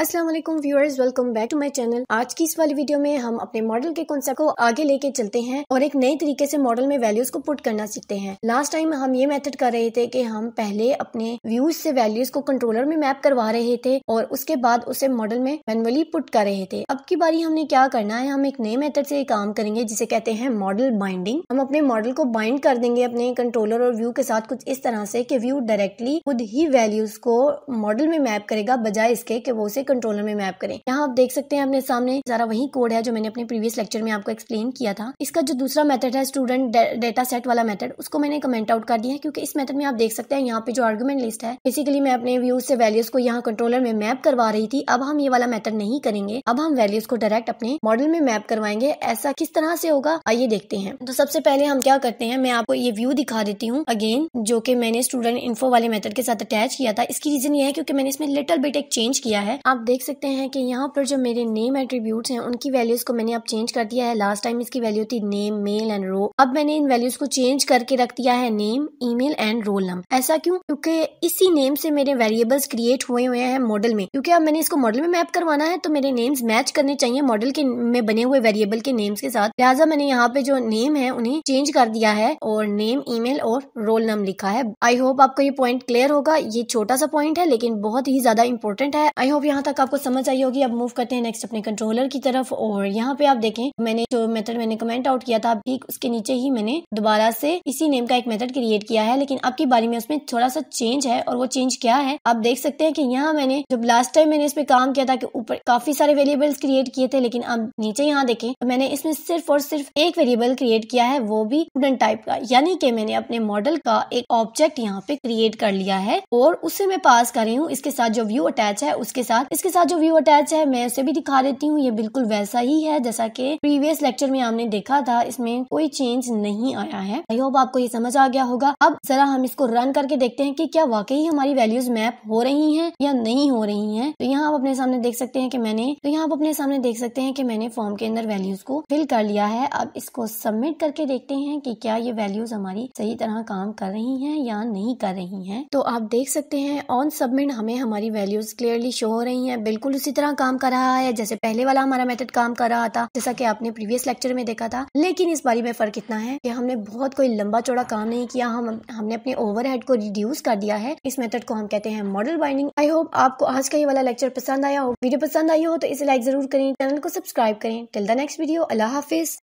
Aslam viewers welcome back to my channel आज की इस वाली वीडियो में हम अपने मॉडल के कॉन्सेप्ट को आगे लेके चलते हैं और एक नए तरीके से मॉडल में वैल्यूज को पुट करना सीखते हैं लास्ट टाइम हम ये मेथड कर रहे थे कि हम पहले अपने व्यूज से वैल्यूज को कंट्रोलर में मैप करवा रहे थे और उसके बाद उसे मॉडल में मैनुअली पुट कर रहे थे अब की बारी हमने क्या करना है हम एक नए मेथड से काम करेंगे जिसे कहते हैं मॉडल बाइंडिंग हम अपने मॉडल को बाइंड कर देंगे अपने कंट्रोलर और व्यू के साथ कुछ इस तरह से कि व्यू डायरेक्टली खुद ही वैल्यूज को मॉडल में मैप करेगा बजाय इसके कि वो उसे कंट्रोलर में मैप करें यहाँ आप देख सकते हैं अपने सामने सारा वही कोड है जो मैंने अपने प्रीवियस लेक्चर में आपको एक्सप्लेन किया था इसका जो दूसरा मेथड है स्टूडेंट डेटा सेट वाला मेथड उसको मैंने कमेंट आउट कर दिया है क्योंकि इस मेथड में आप देख सकते हैं यहाँ पे जो आर्गूमेंट लिस्ट है बेसिकली मैं अपने व्यूज से वैल्यूज को यहाँ कंट्रोलर में मैप करवा रही थी अब हम ये वाला मेथड नहीं करेंगे अब हम वैल्यूज को डायरेक्ट अपने मॉडल में मैप करवाएंगे ऐसा किस तरह से होगा आइए देखते हैं तो सबसे पहले हम क्या करते हैं मैं आपको ये व्यू दिखा देती हूँ अगेन जो की मैंने स्टूडेंट इन्फो वाले मेथड के साथ अटैच किया था इसकी रीजन ये है क्योंकि मैंने इसमें लिटल बिट एक चेंज किया है आप आप देख सकते हैं कि यहाँ पर जो मेरे नेम एट्रीब्यूट्स हैं उनकी वैल्यूज़ को मैंने अब चेंज कर दिया है लास्ट टाइम इसकी वैल्यू थी नेम मेल एंड रो अब मैंने इन वैल्यूज़ को चेंज करके रख दिया है name email and roll number ऐसा क्यों क्योंकि इसी नेम से मेरे वेरिएबल्स क्रिएट हुए हुए हैं मॉडल में क्योंकि अब मैंने इसको मॉडल में मैप करवाना है तो मेरे नेम्स मैच करने चाहिए मॉडल के में बने हुए वेरिएबल के नेम्स के साथ लिहाजा मैंने यहाँ पे जो नेम है उन्हें चेंज कर दिया है और नेम मेल और रोल नंबर लिखा है आई होप आपको ये पॉइंट क्लियर होगा ये छोटा सा पॉइंट है लेकिन बहुत ही ज्यादा इंपॉर्टेंट है आई होप यहाँ यहाँ तक आपको समझ आई होगी अब मूव करते हैं नेक्स्ट अपने कंट्रोलर की तरफ और यहाँ पे आप देखें मैंने जो मेथड मैंने कमेंट आउट किया था ठीक उसके नीचे ही मैंने दोबारा से इसी नेम का एक मेथड क्रिएट किया है लेकिन आपकी बारी में उसमें थोड़ा सा चेंज है और वो चेंज क्या है आप देख सकते हैं कि यहाँ मैंने जब लास्ट टाइम मैंने इसमें काम किया था कि ऊपर काफी सारे वेरिएबल्स क्रिएट किए थे लेकिन अब नीचे यहाँ देखें तो मैंने इसमें सिर्फ और सिर्फ एक वेरिएबल क्रिएट किया है वो भी स्टूडेंट टाइप का यानी कि मैंने अपने मॉडल का एक ऑब्जेक्ट यहाँ पे क्रिएट कर लिया है और उसे मैं पास कर रही हूँ इसके साथ जो व्यू अटैच है उसके साथ इसके साथ जो व्यू अटैच है मैं उसे भी दिखा देती हूँ ये बिल्कुल वैसा ही है जैसा कि प्रीवियस लेक्चर में हमने देखा था इसमें कोई चेंज नहीं आया है आई होप आपको ये समझ आ गया होगा अब जरा हम इसको रन करके देखते हैं कि क्या वाकई हमारी वैल्यूज मैप हो रही हैं या नहीं हो रही हैं तो यहाँ आप अपने सामने देख सकते हैं कि मैंने तो यहाँ आप अपने सामने देख सकते हैं कि मैंने फॉर्म के अंदर वैल्यूज को फिल कर लिया है अब इसको सबमिट करके देखते हैं कि क्या ये वैल्यूज हमारी सही तरह काम कर रही है या नहीं कर रही है तो आप देख सकते हैं ऑन सबमिट हमें हमारी वैल्यूज क्लियरली शो हो रही नहीं है बिल्कुल उसी तरह काम कर रहा है जैसे पहले वाला हमारा मेथड काम कर रहा था जैसा कि आपने प्रीवियस लेक्चर में देखा था लेकिन इस बारी में फर्क इतना है कि हमने बहुत कोई लंबा चौड़ा काम नहीं किया हम हमने अपने ओवर को रिड्यूस कर दिया है इस मेथड को हम कहते हैं मॉडल बाइंडिंग आई होप आपको आज का ये वाला लेक्चर पसंद आया हो वीडियो पसंद आई हो तो इसे लाइक जरूर करें चैनल को सब्सक्राइब करें टिल द नेक्स्ट वीडियो अल्लाह हाफिज